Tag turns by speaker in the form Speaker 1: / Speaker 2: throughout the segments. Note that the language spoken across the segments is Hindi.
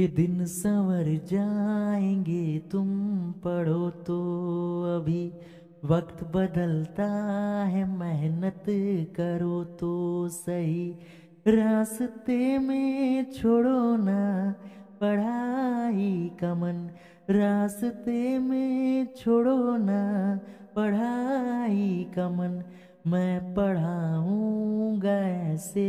Speaker 1: ये दिन संवर जाएंगे तुम पढ़ो तो अभी वक्त बदलता है मेहनत करो तो सही रास्ते में छोड़ो ना पढ़ाई का मन रास्ते में छोड़ो ना पढ़ाई का मन मैं पढ़ाऊंगा ऐसे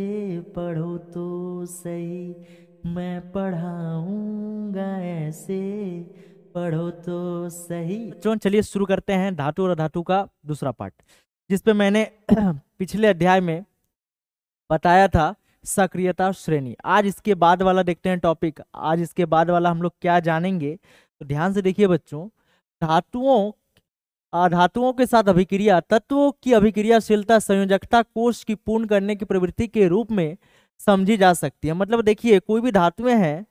Speaker 1: पढ़ो तो सही मैं पढ़ाऊंगा ऐसे पढ़ो तो सही चलो चलिए शुरू करते हैं धातु और अधातु का दूसरा पार्ट जिसपे मैंने पिछले अध्याय में बताया था सक्रियता श्रेणी आज इसके बाद वाला देखते हैं टॉपिक आज इसके बाद वाला हम लोग क्या जानेंगे तो ध्यान से देखिए बच्चों धातुओं धातुओं के साथ अभिक्रिया तत्वों की अभिक्रियाशीलता संयोजकता कोष की पूर्ण करने की प्रवृत्ति के रूप में समझी जा सकती है मतलब देखिए कोई भी धातुएं हैं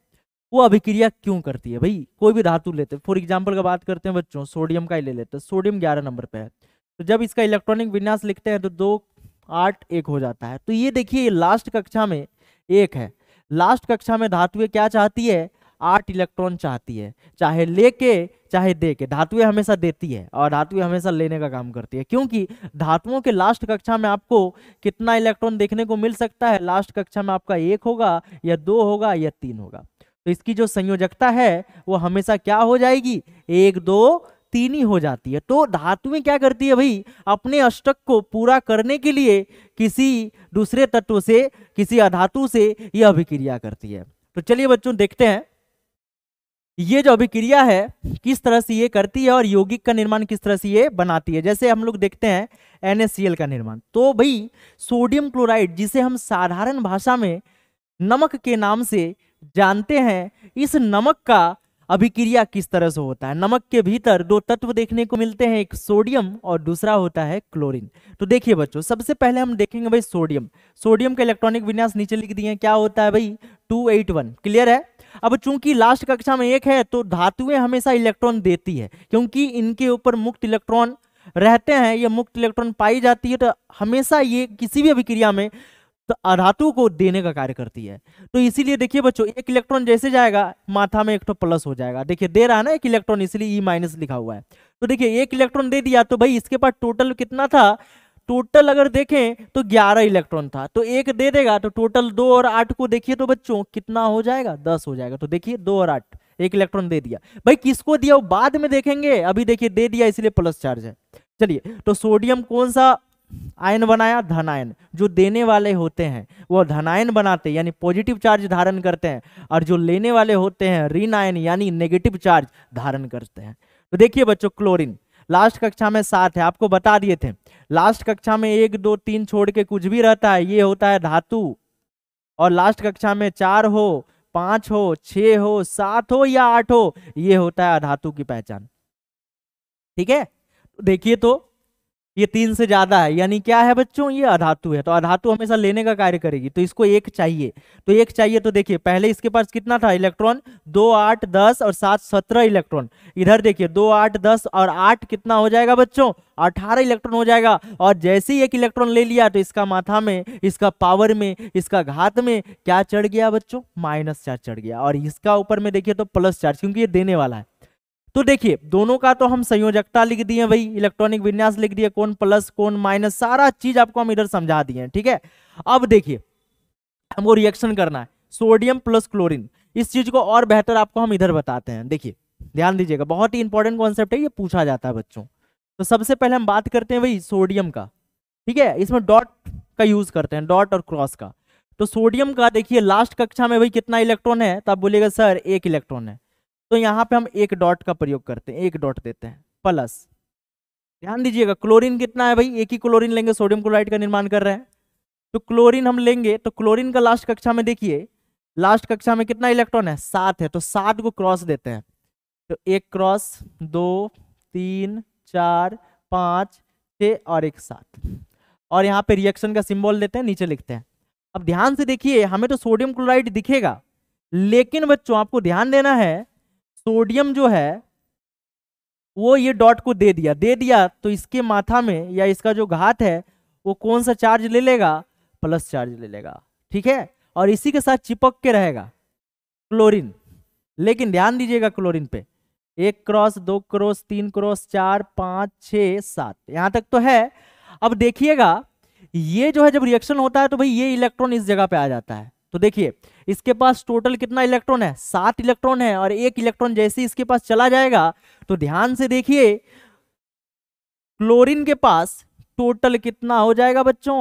Speaker 1: वो अभिक्रिया क्यों करती है भाई कोई भी धातु लेते हैं फॉर एग्जाम्पल का बात करते हैं बच्चों सोडियम का ही ले लेते हैं सोडियम ग्यारह नंबर पर है तो जब इसका इलेक्ट्रॉनिक विन्यास लिखते हैं तो दो आठ एक हो जाता है तो ये देखिए लास्ट कक्षा में एक है लास्ट कक्षा में धातुएं क्या चाहती है आठ इलेक्ट्रॉन चाहती है चाहे लेके चाहे दे के धातुएं हमेशा देती है और धातुएं हमेशा लेने का काम करती है क्योंकि धातुओं के लास्ट कक्षा में आपको कितना इलेक्ट्रॉन देखने को मिल सकता है लास्ट कक्षा में आपका एक होगा या दो होगा या तीन होगा तो इसकी जो संयोजकता है वो हमेशा क्या हो जाएगी एक दो तीन ही हो जाती है तो धातुएं क्या करती है भाई अपने अष्टक को पूरा करने के लिए किसी दूसरे तत्व से किसी अधातु से यह अभिक्रिया करती है तो चलिए बच्चों देखते हैं ये जो अभिक्रिया है किस तरह से ये करती है और यौगिक का निर्माण किस तरह से ये बनाती है जैसे हम लोग देखते हैं एन का निर्माण तो भाई सोडियम क्लोराइड जिसे हम साधारण भाषा में नमक के नाम से जानते हैं इस नमक का अभिक्रिया किस तरह से होता है नमक के भीतर दो तत्व देखने को मिलते हैं एक सोडियम और दूसरा होता है क्लोरीन तो देखिए बच्चों सबसे पहले हम देखेंगे भाई सोडियम सोडियम का इलेक्ट्रॉनिक विन्यास नीचे लिख दिए क्या होता है भाई 281 क्लियर है अब चूंकि लास्ट कक्षा में एक है तो धातुएं हमेशा इलेक्ट्रॉन देती है क्योंकि इनके ऊपर मुक्त इलेक्ट्रॉन रहते हैं ये मुक्त इलेक्ट्रॉन पाई जाती है तो हमेशा ये किसी भी अभिक्रिया में तो धातु को देने का कार्य करती है तो इसीलिए देखिए बच्चों एक इलेक्ट्रॉन जैसे जाएगा माथा में एक तो प्लस हो जाएगा देखिए दे रहा है ना एक इलेक्ट्रॉन इसलिए ई e माइनस लिखा हुआ है तो देखिए एक इलेक्ट्रॉन दे दिया तो भाई इसके पास टोटल कितना था टोटल अगर देखें तो 11 इलेक्ट्रॉन था तो एक दे देगा तो टोटल दो और आठ को देखिए तो बच्चों कितना हो जाएगा दस हो जाएगा तो देखिए दो और आठ एक इलेक्ट्रॉन दे दिया भाई किसको दिया वो बाद में देखेंगे अभी देखिए दे दिया इसलिए प्लस चार्ज है चलिए तो सोडियम कौन सा आयन बनाया धनायन जो देने वाले होते हैं वो धनायन बनाते हैं यानी पॉजिटिव चार्ज धारण करते हैं और जो लेने वाले होते हैं ऋण आयन यानी नेगेटिव चार्ज धारण करते हैं तो देखिए बच्चों क्लोरीन लास्ट कक्षा में सात है आपको बता दिए थे लास्ट कक्षा में एक दो तीन छोड़ के कुछ भी रहता है ये होता है धातु और लास्ट कक्षा में चार हो पांच हो छ हो सात हो या आठ हो ये होता है अधातु की पहचान ठीक है देखिए तो ये तीन से ज्यादा है यानी क्या है बच्चों ये अधातु है तो अधातु हमेशा लेने का कार्य करेगी तो इसको एक चाहिए तो एक चाहिए तो देखिए पहले इसके पास कितना था इलेक्ट्रॉन दो आठ दस और सात सत्रह इलेक्ट्रॉन इधर देखिए दो आठ दस और आठ कितना हो जाएगा बच्चों अठारह इलेक्ट्रॉन हो जाएगा और जैसे ही एक इलेक्ट्रॉन ले लिया तो इसका माथा में इसका पावर में इसका घात में क्या चढ़ गया बच्चों माइनस चार्ज चढ़ गया और इसका ऊपर में देखिए तो प्लस चार्ज क्योंकि ये देने वाला है तो देखिए दोनों का तो हम संयोजकता लिख दिए भाई इलेक्ट्रॉनिक विन्यास लिख दिए कौन प्लस कौन माइनस सारा चीज आपको हम इधर समझा दिए ठीक है अब देखिए हमको रिएक्शन करना है सोडियम प्लस क्लोरीन इस चीज को और बेहतर आपको हम इधर बताते हैं देखिए ध्यान दीजिएगा बहुत ही इंपॉर्टेंट कॉन्सेप्ट है ये पूछा जाता है बच्चों तो सबसे पहले हम बात करते हैं भाई सोडियम का ठीक है इसमें डॉट का यूज करते हैं डॉट और क्रॉस का तो सोडियम का देखिए लास्ट कक्षा में भाई कितना इलेक्ट्रॉन है तो आप बोलेगा सर एक इलेक्ट्रॉन है तो यहाँ पे हम एक डॉट का प्रयोग करते हैं एक डॉट देते हैं प्लस ध्यान दीजिएगा क्लोरीन कितना है भाई एक ही क्लोरीन लेंगे सोडियम क्लोराइड का निर्माण कर रहे हैं तो क्लोरीन हम लेंगे तो क्लोरीन का लास्ट कक्षा में देखिए लास्ट कक्षा में कितना इलेक्ट्रॉन है सात है तो सात को क्रॉस देते हैं तो एक क्रॉस दो तीन चार पाँच छ और एक सात और यहाँ पे रिएक्शन का सिंबल देते हैं नीचे लिखते हैं अब ध्यान से देखिए हमें तो सोडियम क्लोराइड दिखेगा लेकिन बच्चों आपको ध्यान देना है सोडियम जो है वो ये डॉट को दे दिया दे दिया तो इसके माथा में या इसका जो घात है वो कौन सा चार्ज ले लेगा प्लस चार्ज ले लेगा ठीक है और इसी के साथ चिपक के रहेगा क्लोरीन लेकिन ध्यान दीजिएगा क्लोरीन पे एक क्रॉस दो क्रॉस तीन क्रॉस चार पाँच छ सात यहाँ तक तो है अब देखिएगा ये जो है जब रिएक्शन होता है तो भाई ये इलेक्ट्रॉन इस जगह पे आ जाता है तो देखिए इसके पास टोटल कितना इलेक्ट्रॉन है सात इलेक्ट्रॉन है और एक इलेक्ट्रॉन जैसे इसके पास चला जाएगा तो ध्यान से देखिए क्लोरीन के पास टोटल कितना हो जाएगा बच्चों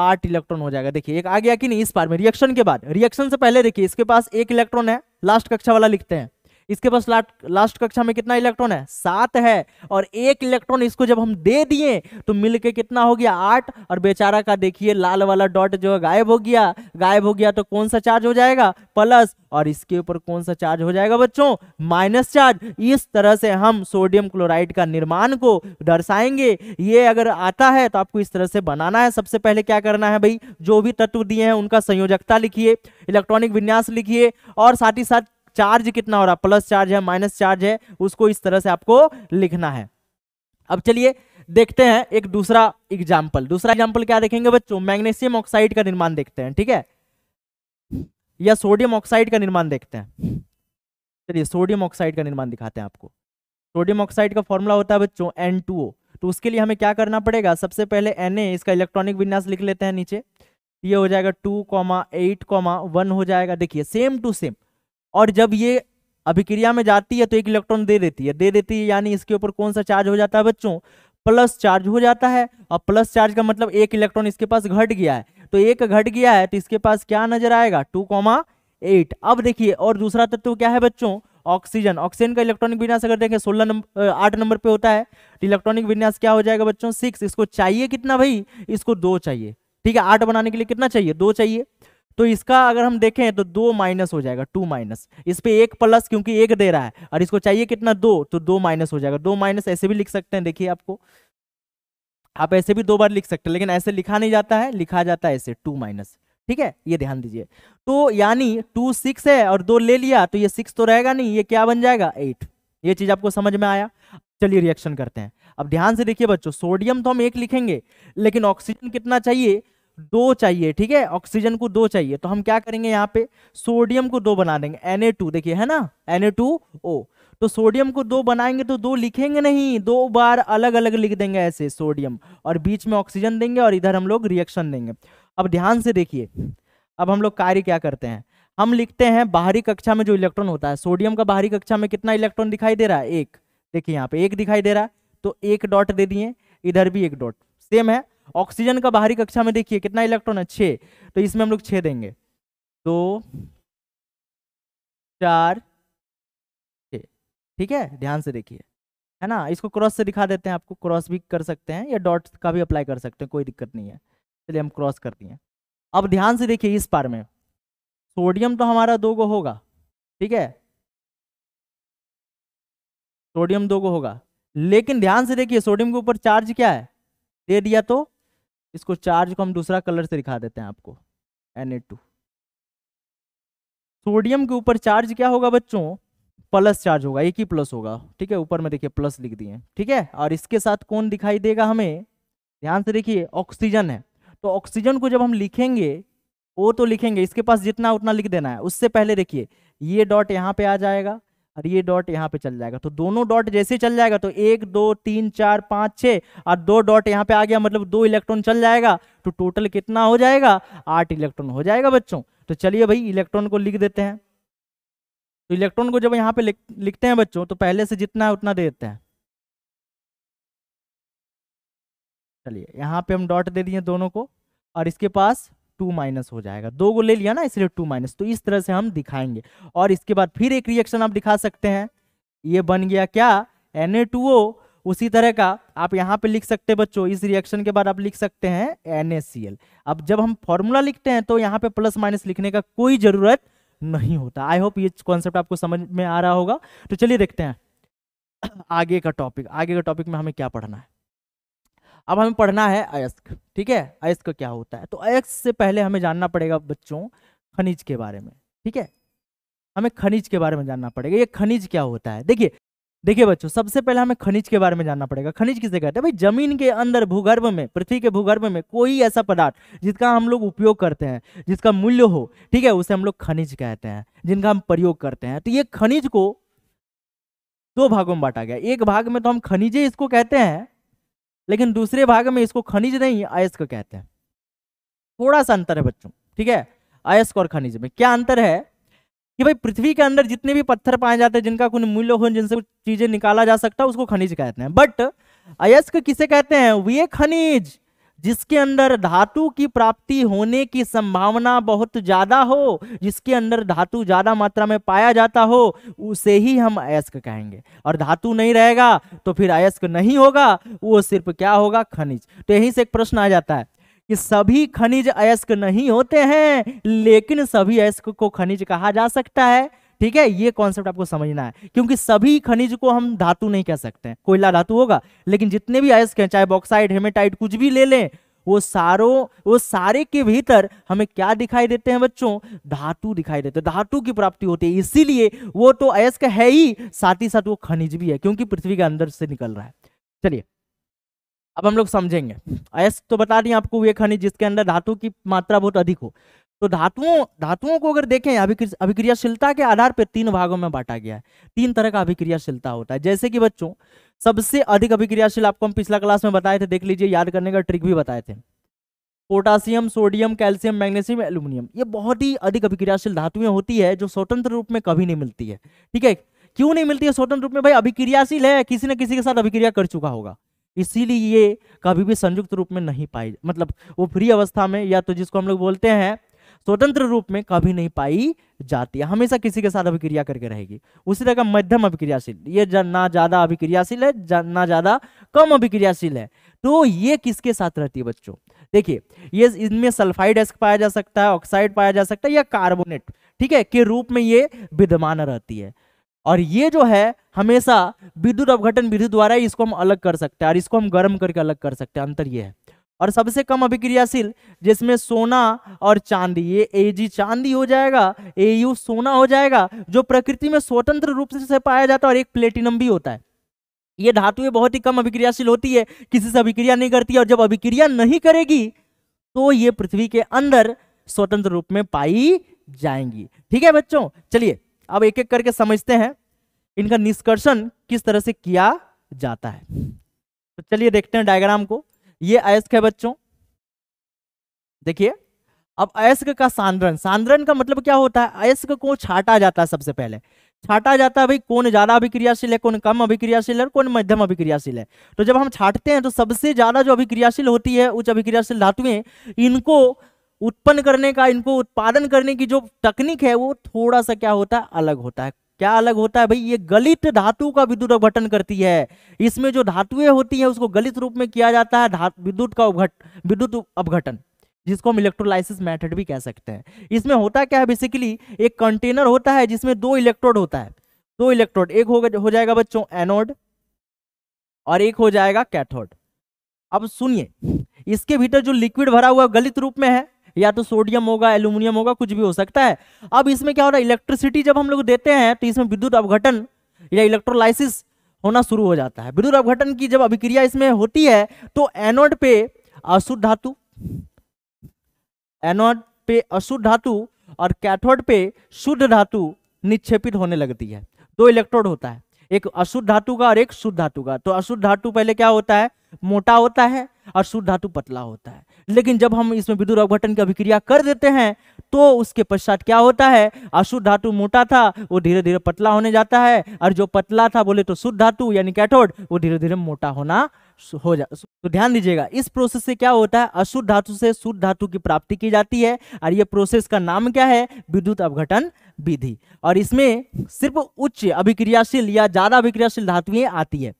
Speaker 1: आठ इलेक्ट्रॉन हो जाएगा देखिए एक आ गया कि नहीं इस बार में रिएक्शन के बाद रिएक्शन से पहले देखिए इसके पास एक इलेक्ट्रॉन है लास्ट कक्षा वाला लिखते हैं इसके पास लास्ट लास्ट कक्षा में कितना इलेक्ट्रॉन है सात है और एक इलेक्ट्रॉन इसको जब हम दे दिए तो मिल के कितना हो गया आठ और बेचारा का देखिए लाल वाला डॉट जो है गायब हो गया गायब हो गया तो कौन सा चार्ज हो जाएगा प्लस और इसके ऊपर कौन सा चार्ज हो जाएगा बच्चों माइनस चार्ज इस तरह से हम सोडियम क्लोराइड का निर्माण को दर्शाएंगे ये अगर आता है तो आपको इस तरह से बनाना है सबसे पहले क्या करना है भाई जो भी तत्व दिए हैं उनका संयोजकता लिखिए इलेक्ट्रॉनिक विन्यास लिखिए और साथ ही साथ चार्ज कितना हो रहा है प्लस चार्ज है माइनस चार्ज है उसको इस तरह से आपको लिखना है अब चलिए देखते हैं एक दूसरा एग्जाम्पल दूसरा एग्जाम्पल क्या देखेंगे बच्चों मैग्नेशियम ऑक्साइड का निर्माण देखते हैं ठीक है या सोडियम ऑक्साइड का निर्माण देखते हैं चलिए सोडियम ऑक्साइड का निर्माण दिखाते हैं आपको सोडियम ऑक्साइड का फॉर्मूला होता है बच्चों एन तो उसके लिए हमें क्या करना पड़ेगा सबसे पहले एन इसका इलेक्ट्रॉनिक विन्यास लिख लेते हैं नीचे ये हो जाएगा two comma eight comma one हो जाएगा देखिए सेम टू सेम और जब ये अभिक्रिया में जाती है तो एक इलेक्ट्रॉन दे देती है दे देती है यानी इसके ऊपर कौन सा चार्ज हो जाता है बच्चों प्लस चार्ज हो जाता है और प्लस चार्ज का मतलब एक इलेक्ट्रॉन इसके पास घट गया है तो एक घट गया है तो इसके पास क्या नजर आएगा टू कॉमा एट अब देखिए और दूसरा तत्व क्या है बच्चों ऑक्सीजन ऑक्सीजन का इलेक्ट्रॉनिक विन्यास अगर देखें सोलह नंबर आठ नंबर पे होता है तो इलेक्ट्रॉनिक विन्यास क्या हो जाएगा बच्चों सिक्स इसको चाहिए कितना भाई इसको दो चाहिए ठीक है आठ बनाने के लिए कितना चाहिए दो चाहिए तो इसका अगर हम देखें तो दो माइनस हो जाएगा टू माइनस इस पर एक प्लस क्योंकि एक दे रहा है और इसको चाहिए कितना दो तो दो माइनस हो जाएगा दो माइनस ऐसे भी लिख सकते हैं देखिए आपको आप ऐसे भी दो बार लिख सकते हैं लेकिन ऐसे लिखा नहीं जाता है लिखा जाता है ऐसे टू माइनस ठीक है ये ध्यान दीजिए तो यानी टू सिक्स है और दो ले लिया तो ये सिक्स तो रहेगा नहीं ये क्या बन जाएगा एट ये चीज आपको समझ में आया चलिए रिएक्शन करते हैं अब ध्यान से देखिए बच्चों सोडियम तो हम एक लिखेंगे लेकिन ऑक्सीजन कितना चाहिए दो चाहिए ठीक है ऑक्सीजन को दो चाहिए तो हम क्या करेंगे यहाँ पे सोडियम को दो बना देंगे एन देखिए है ना एन ओ तो सोडियम को दो बनाएंगे तो दो लिखेंगे नहीं दो बार अलग अलग लिख देंगे ऐसे सोडियम और बीच में ऑक्सीजन देंगे और इधर हम लोग रिएक्शन देंगे अब ध्यान से देखिए अब हम लोग कार्य क्या करते हैं हम लिखते हैं बाहरी कक्षा में जो इलेक्ट्रॉन होता है सोडियम का बाहरी कक्षा में कितना इलेक्ट्रॉन दिखाई दे रहा है एक देखिए यहाँ पे एक दिखाई दे रहा है तो एक डॉट दे दिए इधर भी एक डॉट सेम है ऑक्सीजन का बाहरी कक्षा में देखिए कितना इलेक्ट्रॉन है छे तो इसमें हम लोग छे देंगे दो चार ठीक है ध्यान से देखिए है ना इसको क्रॉस से दिखा देते हैं आपको क्रॉस भी कर सकते हैं या डॉट का भी अप्लाई कर सकते हैं कोई दिक्कत नहीं है चलिए हम क्रॉस कर दिए अब ध्यान से देखिए इस पार में सोडियम तो हमारा दो गो होगा ठीक है सोडियम दो गो होगा लेकिन ध्यान से देखिए सोडियम के ऊपर चार्ज क्या है दे दिया तो इसको चार्ज को हम दूसरा कलर से दिखा देते हैं आपको एन सोडियम के ऊपर चार्ज क्या होगा बच्चों प्लस चार्ज होगा एक ही प्लस होगा ठीक है ऊपर में देखिए प्लस लिख दिए ठीक है और इसके साथ कौन दिखाई देगा हमें ध्यान से देखिए ऑक्सीजन है तो ऑक्सीजन को जब हम लिखेंगे वो तो लिखेंगे इसके पास जितना उतना लिख देना है उससे पहले देखिए ये डॉट यहाँ पे आ जाएगा और ये डॉट यहाँ पे चल जाएगा तो दोनों डॉट जैसे चल जाएगा तो एक दो तीन चार पाँच छः और दो डॉट यहाँ पे आ गया मतलब दो इलेक्ट्रॉन चल जाएगा तो टोटल कितना हो जाएगा आठ इलेक्ट्रॉन हो जाएगा बच्चों तो चलिए भाई इलेक्ट्रॉन को लिख देते हैं तो इलेक्ट्रॉन को जब यहाँ पे लिखते हैं बच्चों तो पहले से जितना है उतना दे देते हैं चलिए यहाँ पे हम डॉट दे दिए दोनों को और इसके पास टू माइनस हो जाएगा दो गो ले लिया ना इसलिए टू माइनस तो इस तरह से हम दिखाएंगे और इसके बाद फिर एक रिएक्शन आप दिखा सकते हैं ये बन गया क्या एन उसी तरह का आप यहाँ पे लिख सकते हैं बच्चों इस रिएक्शन के बाद आप लिख सकते हैं एन अब जब हम फॉर्मूला लिखते हैं तो यहाँ पे प्लस माइनस लिखने का कोई जरूरत नहीं होता आई होप ये कॉन्सेप्ट आपको समझ में आ रहा होगा तो चलिए देखते हैं आगे का टॉपिक आगे का टॉपिक में हमें क्या पढ़ना है अब हमें पढ़ना है अयस्क ठीक है अयस्क क्या होता है तो अयस्क से पहले हमें जानना पड़ेगा बच्चों खनिज के बारे में ठीक है हमें खनिज के बारे में जानना पड़ेगा ये खनिज क्या होता है देखिए देखिए बच्चों सबसे पहले हमें खनिज के बारे में जानना पड़ेगा खनिज किसे कहते हैं भाई जमीन के अंदर भूगर्भ में पृथ्वी के भूगर्भ में कोई ऐसा पदार्थ जिसका हम लोग उपयोग करते हैं जिसका मूल्य हो ठीक है उसे हम लोग खनिज कहते हैं जिनका हम प्रयोग करते हैं तो ये खनिज को दो भागों में बांटा गया एक भाग में तो हम खनिजे इसको कहते हैं लेकिन दूसरे भाग में इसको खनिज नहीं अयस्क कहते हैं थोड़ा सा अंतर है बच्चों ठीक है अयस्क और खनिज में क्या अंतर है कि भाई पृथ्वी के अंदर जितने भी पत्थर पाए जाते हैं जिनका कोई मूल्य हो जिनसे कुछ चीजें निकाला जा सकता है उसको खनिज कहते हैं बट अयस्क किसे कहते हैं वे खनिज जिसके अंदर धातु की प्राप्ति होने की संभावना बहुत ज़्यादा हो जिसके अंदर धातु ज़्यादा मात्रा में पाया जाता हो उसे ही हम अयस्क कहेंगे और धातु नहीं रहेगा तो फिर अयस्क नहीं होगा वो सिर्फ क्या होगा खनिज तो यहीं से एक प्रश्न आ जाता है कि सभी खनिज अयस्क नहीं होते हैं लेकिन सभी अयस्क को खनिज कहा जा सकता है ठीक है ये कॉन्सेप्ट आपको समझना है क्योंकि सभी खनिज को हम धातु नहीं कह सकते हैं कोयला धातु होगा लेकिन जितने भी अयस्क हैं चाहे बॉक्साइड हेमेटाइट कुछ भी ले लें वो सारों वो सारे के भीतर हमें क्या दिखाई देते हैं बच्चों धातु दिखाई देते हैं धातु की प्राप्ति होती है इसीलिए वो तो अयस्क है ही साथ ही साथ वो खनिज भी है क्योंकि पृथ्वी के अंदर से निकल रहा है चलिए अब हम लोग समझेंगे अयस्क तो बता दें आपको ये खनिज जिसके अंदर धातु की मात्रा बहुत अधिक हो तो धातुओं धातुओं को अगर देखें अभिक्रियाशीलता के आधार पर तीन भागों में बांटा गया है तीन तरह का अभिक्रियाशीलता होता है जैसे कि बच्चों सबसे अधिक अभिक्रियाशील आपको हम पिछला क्लास में बताए थे देख लीजिए याद करने का ट्रिक भी बताए थे potassium sodium calcium magnesium aluminium ये बहुत ही अधिक अभिक्रियाशील धातुएं होती है जो स्वतंत्र रूप में कभी नहीं मिलती है ठीक है क्यों नहीं मिलती है स्वतंत्र रूप में भाई अभिक्रियाशील है किसी न किसी के साथ अभिक्रिया कर चुका होगा इसीलिए ये कभी भी संयुक्त रूप में नहीं पाई मतलब वो फ्री अवस्था में या तो जिसको हम लोग बोलते हैं स्वतंत्र रूप में कभी नहीं पाई जाती है हमेशा किसी के साथ अभिक्रिया करके रहेगी उसी तरह का मध्यम अभिक्रियाशील ये ना ज्यादा अभिक्रियाशील है ना ज्यादा कम अभिक्रियाशील है तो ये किसके साथ रहती है बच्चों देखिए ये इनमें सल्फाइड एस्क पाया जा सकता है ऑक्साइड पाया जा सकता है या कार्बोनेट ठीक है के रूप में ये विद्यमान रहती है और ये जो है हमेशा विद्युत अवघटन विधि द्वारा इसको हम अलग कर सकते हैं और इसको हम गर्म करके अलग कर सकते हैं अंतर ये है और सबसे कम अभिक्रियाशील जिसमें सोना और चांदी ये जी चांदी हो जाएगा एयू सोना हो जाएगा जो प्रकृति में स्वतंत्र रूप से पाया जाता है और एक प्लेटिनम भी होता है ये धातुएं बहुत ही कम अभिक्रियाशील होती है किसी से अभिक्रिया नहीं करती और जब अभिक्रिया नहीं करेगी तो ये पृथ्वी के अंदर स्वतंत्र रूप में पाई जाएंगी ठीक है बच्चों चलिए अब एक एक करके समझते हैं इनका निष्कर्षण किस तरह से किया जाता है तो चलिए देखते हैं डायग्राम को ये अयस्क है बच्चों देखिए अब अयस्क का सांद्रन सांद्रन का मतलब क्या होता है अयस्क को छाटा जाता है सबसे पहले छाटा जाता है भाई कौन ज्यादा अभिक्रियाशील है कौन कम अभिक्रियाशील है कौन मध्यम अभिक्रियाशील है तो जब हम छाटते हैं तो सबसे ज्यादा जो अभिक्रियाशील होती है उच्च अभिक्रियाशील धातुएं इनको उत्पन्न करने का इनको उत्पादन करने की जो तकनीक है वो थोड़ा सा क्या होता है अलग होता है क्या अलग होता है भाई ये गलित धातु का विद्युत अवघटन करती है इसमें जो धातुएं होती हैं उसको गलित रूप में किया जाता है विद्युत का उपघट विद्युत अवघटन जिसको हम इलेक्ट्रोलाइसिस मेथड भी कह सकते हैं इसमें होता क्या है बेसिकली एक कंटेनर होता है जिसमें दो इलेक्ट्रोड होता है दो इलेक्ट्रोड एक हो, हो जाएगा बच्चों एनोड और एक हो जाएगा कैथोड अब सुनिए इसके भीतर जो लिक्विड भरा हुआ गलित रूप में है या तो सोडियम होगा एल्यूमिनियम होगा कुछ भी हो सकता है अब इसमें क्या हो रहा है इलेक्ट्रिसिटी जब हम लोग देते हैं तो इसमें विद्युत अवघटन या इलेक्ट्रोलाइसिस होना शुरू हो जाता है विद्युत अवघटन की जब अभिक्रिया इसमें होती है तो एनोड पे अशुद्ध धातु एनोड पे अशुद्ध धातु और कैथोड पे शुद्ध धातु निक्षेपित होने लगती है दो इलेक्ट्रोड होता है एक अशुद्ध धातु का और एक शुद्ध धातु का तो अशुद्ध धातु पहले क्या होता है मोटा होता है और शुद्ध धातु पतला होता है लेकिन जब हम इसमें विद्युत अवघटन की अभिक्रिया कर देते हैं तो उसके पश्चात क्या होता है अशुद्ध धातु मोटा था वो धीरे धीरे पतला होने जाता है और जो पतला था बोले तो शुद्ध धातु यानी कैथोड वो धीरे धीरे मोटा होना हो जाए तो ध्यान दीजिएगा इस प्रोसेस से क्या होता है अशुद्ध धातु से शुद्ध धातु की प्राप्ति की जाती है और ये प्रोसेस का नाम क्या है विद्युत अवघटन विधि और इसमें सिर्फ उच्च अभिक्रियाशील या ज्यादा अभिक्रियाशील धातुएं आती है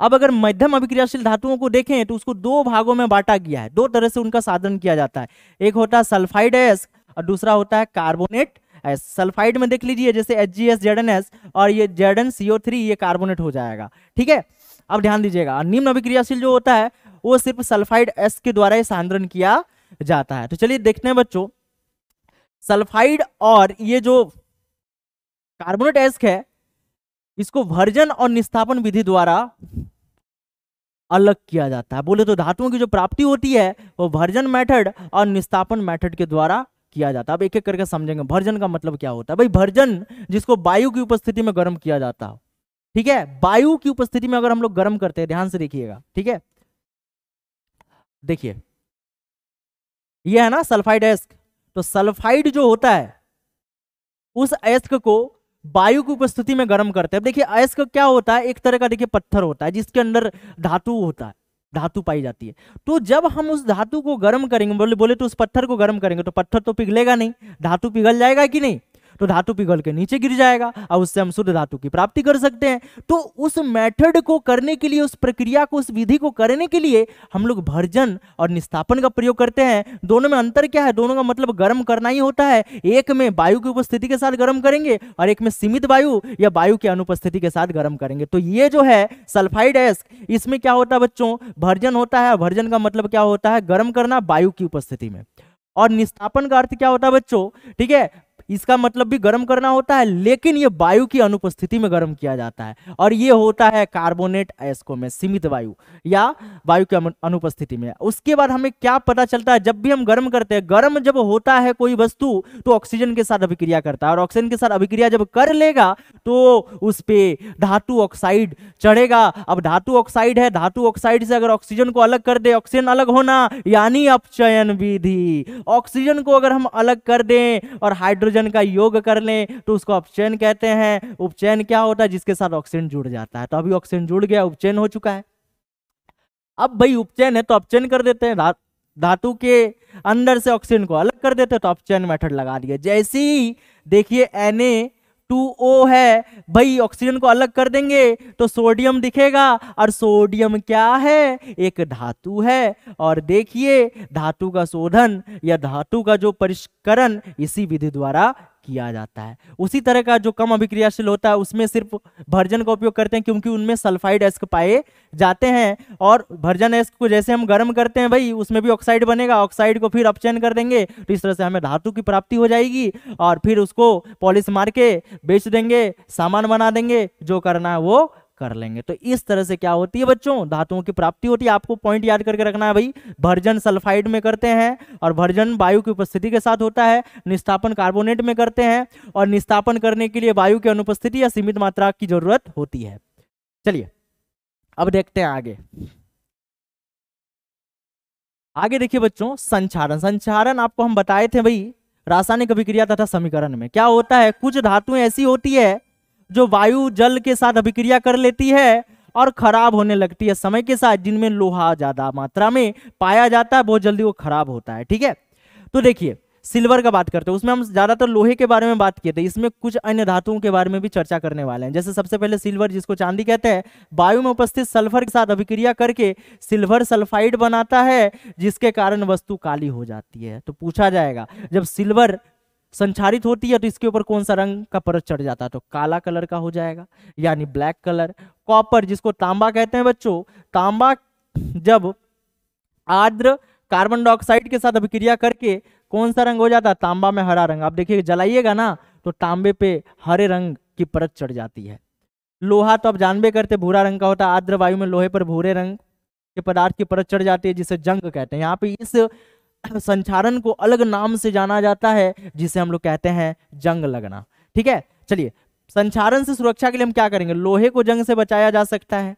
Speaker 1: अब अगर मध्यम अभिक्रियाशील धातुओं को देखें तो उसको दो भागों में बांटा गया है दो तरह से उनका साधन किया जाता है एक होता है सल्फाइड एस और दूसरा होता है कार्बोनेट एस सल्फाइड में देख लीजिए जैसे H G S N S और ये जेडन सीओ थ्री ये कार्बोनेट हो जाएगा ठीक है अब ध्यान दीजिएगा निम्न अभिक्रियाशील जो होता है वो सिर्फ सल्फाइड एस के द्वारा ही सांद्रण किया जाता है तो चलिए देखते हैं बच्चों सल्फाइड और ये जो कार्बोनेट एस्क है इसको वर्जन और निस्थापन विधि द्वारा अलग किया जाता है बोले तो धातुओं की जो प्राप्ति होती है वो वर्जन मेथड और निस्थापन मेथड के द्वारा किया जाता है अब एक एक करके समझेंगे भर्जन का मतलब क्या होता है भाई भर्जन जिसको वायु की उपस्थिति में गर्म किया जाता है ठीक है वायु की उपस्थिति में अगर हम लोग गर्म करते हैं ध्यान से देखिएगा ठीक है देखिए यह है ना सल्फाइड एस्क तो सल्फाइड जो होता है उस एस्क को वायु की उपस्थिति में गर्म करते हैं अब देखिए अयस्क क्या होता है एक तरह का देखिए पत्थर होता है जिसके अंदर धातु होता है धातु पाई जाती है तो जब हम उस धातु को गर्म करेंगे बोले बोले तो उस पत्थर को गर्म करेंगे तो पत्थर तो पिघलेगा नहीं धातु पिघल जाएगा कि नहीं तो धातु पिघल के नीचे गिर जाएगा और उससे हम शुद्ध धातु की प्राप्ति कर सकते हैं तो उस मेथड को करने के लिए उस प्रक्रिया को उस विधि को करने के लिए हम लोग भर्जन और निस्तापन का प्रयोग करते हैं दोनों में अंतर क्या है दोनों का मतलब गर्म करना ही होता है एक में वायु की उपस्थिति के साथ गर्म करेंगे और एक में सीमित वायु या वायु की अनुपस्थिति के साथ गर्म करेंगे तो ये जो है सल्फाइड एस्क इसमें क्या होता है बच्चों भर्जन होता है भर्जन का मतलब क्या होता है गर्म करना वायु की उपस्थिति में और निस्तापन का अर्थ क्या होता है बच्चों ठीक है इसका मतलब भी गर्म करना होता है लेकिन ये वायु की अनुपस्थिति में गर्म किया जाता है और ये होता है कार्बोनेट एस्को में सीमित वायु या वायु की अनुपस्थिति में उसके बाद हमें क्या पता चलता है जब भी हम गर्म करते हैं गर्म जब होता है कोई वस्तु तो ऑक्सीजन के साथ अभिक्रिया करता है और ऑक्सीजन के साथ अभिक्रिया जब कर लेगा तो उस पर धातु ऑक्साइड चढ़ेगा अब धातु ऑक्साइड है धातु ऑक्साइड से अगर ऑक्सीजन को अलग कर दे ऑक्सीजन अलग होना यानी अपचयन विधि ऑक्सीजन को अगर हम अलग कर दें और हाइड्रोजन हाइड्रोजन का योग कर ले तो उसको अपचयन कहते हैं उपचयन क्या होता है जिसके साथ ऑक्सीजन जुड़ जाता है तो अभी ऑक्सीजन जुड़ गया उपचयन हो चुका है अब भाई उपचयन है तो अपचयन कर देते हैं धातु के अंदर से ऑक्सीजन को अलग कर देते हैं तो अपचयन मेथड लगा दिया जैसे ही देखिए एन टू ओ है भाई ऑक्सीजन को अलग कर देंगे तो सोडियम दिखेगा और सोडियम क्या है एक धातु है और देखिए धातु का शोधन या धातु का जो परिष्करण इसी विधि द्वारा किया जाता है उसी तरह का जो कम अभिक्रियाशील होता है उसमें सिर्फ भर्जन का उपयोग करते हैं क्योंकि उनमें सल्फाइड एस्क पाए जाते हैं और भर्जन एस्क को जैसे हम गर्म करते हैं भाई उसमें भी ऑक्साइड बनेगा ऑक्साइड को फिर अपचयन कर देंगे तो इस तरह से हमें धातु की प्राप्ति हो जाएगी और फिर उसको पॉलिश मार के बेच देंगे सामान बना देंगे जो करना है वो कर लेंगे तो इस तरह से क्या होती है बच्चों धातुओं की प्राप्ति होती है आपको पॉइंट याद करके रखना है भाई भर्जन सल्फाइड में करते हैं और भर्जन वायु की उपस्थिति के साथ होता है निस्तापन कार्बोनेट में करते हैं और निस्तापन करने के लिए वायु की अनुपस्थिति या सीमित मात्रा की जरूरत होती है चलिए अब देखते हैं आगे आगे देखिए बच्चों संचारण संचारण आपको हम बताए थे भाई रासायनिक अभिक्रिया तथा समीकरण में क्या होता है कुछ धातुएं ऐसी होती है जो वायु जल के साथ अभिक्रिया कर लेती है और खराब होने लगती है समय के साथ जिनमें लोहा ज्यादा मात्रा में पाया जाता है बहुत जल्दी वो खराब होता है ठीक है तो देखिए सिल्वर का बात करते हैं उसमें हम ज्यादातर लोहे के बारे में बात किए थे इसमें कुछ अन्य धातुओं के बारे में भी चर्चा करने वाले हैं जैसे सबसे पहले सिल्वर जिसको चांदी कहते हैं वायु में उपस्थित सल्फर के साथ अभिक्रिया करके सिल्वर सल्फाइड बनाता है जिसके कारण वस्तु काली हो जाती है तो पूछा जाएगा जब सिल्वर संचारित होती है तो इसके ऊपर कौन सा रंग का परत चढ़ जाता है तो काला कलर का हो जाएगा यानी ब्लैक कलर कॉपर जिसको तांबा कहते हैं बच्चों तांबा जब आर्द्र कार्बन डाइऑक्साइड के साथ अभिक्रिया करके कौन सा रंग हो जाता है तांबा में हरा रंग आप देखिए जलाइएगा ना तो तांबे पे हरे रंग की परत चढ़ जाती है लोहा तो आप जानबे करते भूरा रंग का होता है आर्द्र वायु में लोहे पर भूरे रंग के पदार्थ की परत चढ़ जाती है जिसे जंग कहते हैं यहाँ पे इस संचारण को अलग नाम से जाना जाता है जिसे हम लोग कहते हैं जंग लगना ठीक है चलिए संचारण से सुरक्षा के लिए हम क्या करेंगे लोहे को जंग से बचाया जा सकता है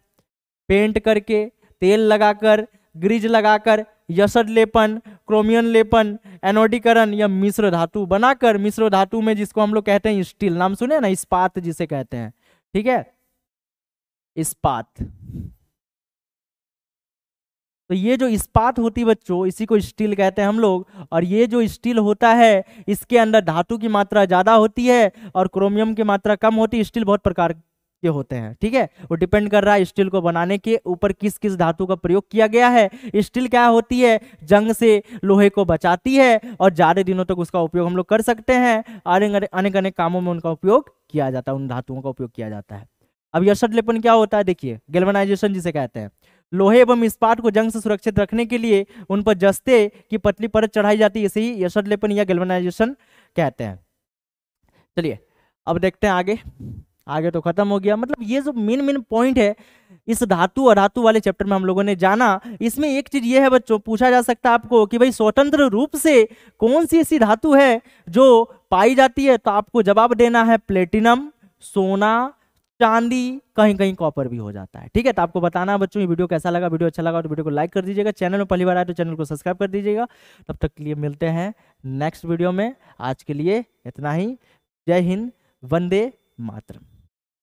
Speaker 1: पेंट करके तेल लगाकर ग्रीज लगाकर यशद लेपन क्रोमियन लेपन एनोडीकरण या मिश्र धातु बनाकर मिश्र धातु में जिसको हम लोग कहते हैं स्टील नाम सुने ना इस्पात जिसे कहते हैं ठीक है इस्पात तो ये जो इस्पात होती बच्चों इसी को स्टील कहते हैं हम लोग और ये जो स्टील होता है इसके अंदर धातु की मात्रा ज़्यादा होती है और क्रोमियम की मात्रा कम होती है स्टील बहुत प्रकार के होते हैं ठीक है वो डिपेंड कर रहा है स्टील को बनाने के ऊपर किस किस धातु का प्रयोग किया गया है स्टील क्या होती है जंग से लोहे को बचाती है और ज़्यादा दिनों तक उसका उपयोग हम लोग कर सकते हैं और अनेक अनेक कामों में उनका उपयोग किया जाता है उन धातुओं का उपयोग किया जाता है अब यशद लेपन क्या होता है देखिए गेलवनाइजेशन जिसे कहते हैं लोहे एवं इस्पात को जंग से सुरक्षित रखने के लिए उन पर जस्ते की पतली परत चढ़ाई जाती है इसे ही लेपन या गलवनाइजेशन कहते हैं चलिए अब देखते हैं आगे आगे तो खत्म हो गया मतलब ये जो मेन मेन पॉइंट है इस धातु और धातु वाले चैप्टर में हम लोगों ने जाना इसमें एक चीज ये है बच्चों पूछा जा सकता है आपको कि भाई स्वतंत्र रूप से कौन सी ऐसी धातु है जो पाई जाती है तो आपको जवाब देना है प्लेटिनम सोना चांदी कहीं कहीं कॉपर भी हो जाता है ठीक है तो आपको बताना बच्चों ये वीडियो कैसा लगा वीडियो अच्छा लगा तो वीडियो को लाइक कर दीजिएगा चैनल में पहली बार आए तो चैनल को सब्सक्राइब कर दीजिएगा तब तक के लिए मिलते हैं नेक्स्ट वीडियो में आज के लिए इतना ही जय हिंद वंदे मातरम